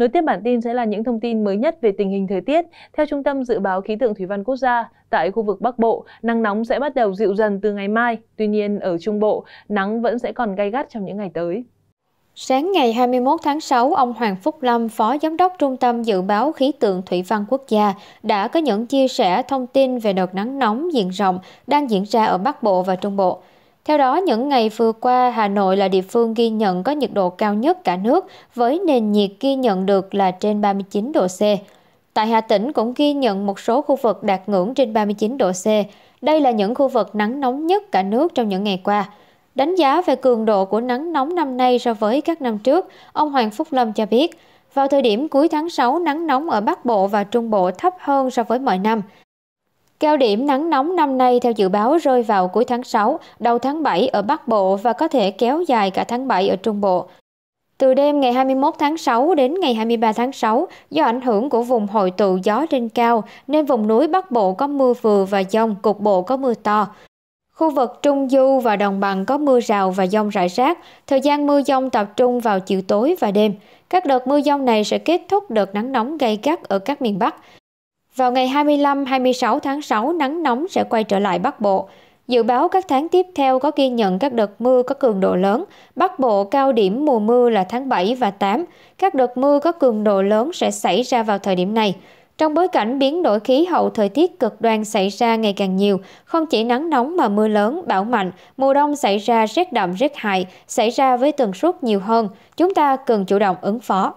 Nối tiếp bản tin sẽ là những thông tin mới nhất về tình hình thời tiết. Theo Trung tâm Dự báo Khí tượng Thủy văn Quốc gia, tại khu vực Bắc Bộ, nắng nóng sẽ bắt đầu dịu dần từ ngày mai. Tuy nhiên, ở Trung Bộ, nắng vẫn sẽ còn gay gắt trong những ngày tới. Sáng ngày 21 tháng 6, ông Hoàng Phúc Lâm, Phó Giám đốc Trung tâm Dự báo Khí tượng Thủy văn Quốc gia, đã có những chia sẻ thông tin về đợt nắng nóng diện rộng đang diễn ra ở Bắc Bộ và Trung Bộ theo đó những ngày vừa qua hà nội là địa phương ghi nhận có nhiệt độ cao nhất cả nước với nền nhiệt ghi nhận được là trên 39 độ C. Tại Hà Tĩnh cũng ghi nhận một số khu vực đạt ngưỡng trên 39 độ C. Đây là những khu vực nắng nóng nhất cả nước trong những ngày qua. Đánh giá về cường độ của nắng nóng năm nay so với các năm trước, ông Hoàng Phúc Lâm cho biết, vào thời điểm cuối tháng 6, nắng nóng ở Bắc Bộ và Trung Bộ thấp hơn so với mọi năm cao điểm nắng nóng năm nay theo dự báo rơi vào cuối tháng 6, đầu tháng 7 ở Bắc Bộ và có thể kéo dài cả tháng 7 ở Trung Bộ. Từ đêm ngày 21 tháng 6 đến ngày 23 tháng 6, do ảnh hưởng của vùng hội tụ gió trên cao, nên vùng núi Bắc Bộ có mưa vừa và dông, cục bộ có mưa to. Khu vực Trung Du và Đồng Bằng có mưa rào và dông rải rác, thời gian mưa dông tập trung vào chiều tối và đêm. Các đợt mưa dông này sẽ kết thúc đợt nắng nóng gây gắt ở các miền Bắc vào ngày 25, 26 tháng 6 nắng nóng sẽ quay trở lại Bắc Bộ. Dự báo các tháng tiếp theo có ghi nhận các đợt mưa có cường độ lớn. Bắc Bộ cao điểm mùa mưa là tháng 7 và 8. Các đợt mưa có cường độ lớn sẽ xảy ra vào thời điểm này. Trong bối cảnh biến đổi khí hậu thời tiết cực đoan xảy ra ngày càng nhiều, không chỉ nắng nóng mà mưa lớn, bão mạnh, mùa đông xảy ra rét đậm rét hại, xảy ra với tần suất nhiều hơn, chúng ta cần chủ động ứng phó.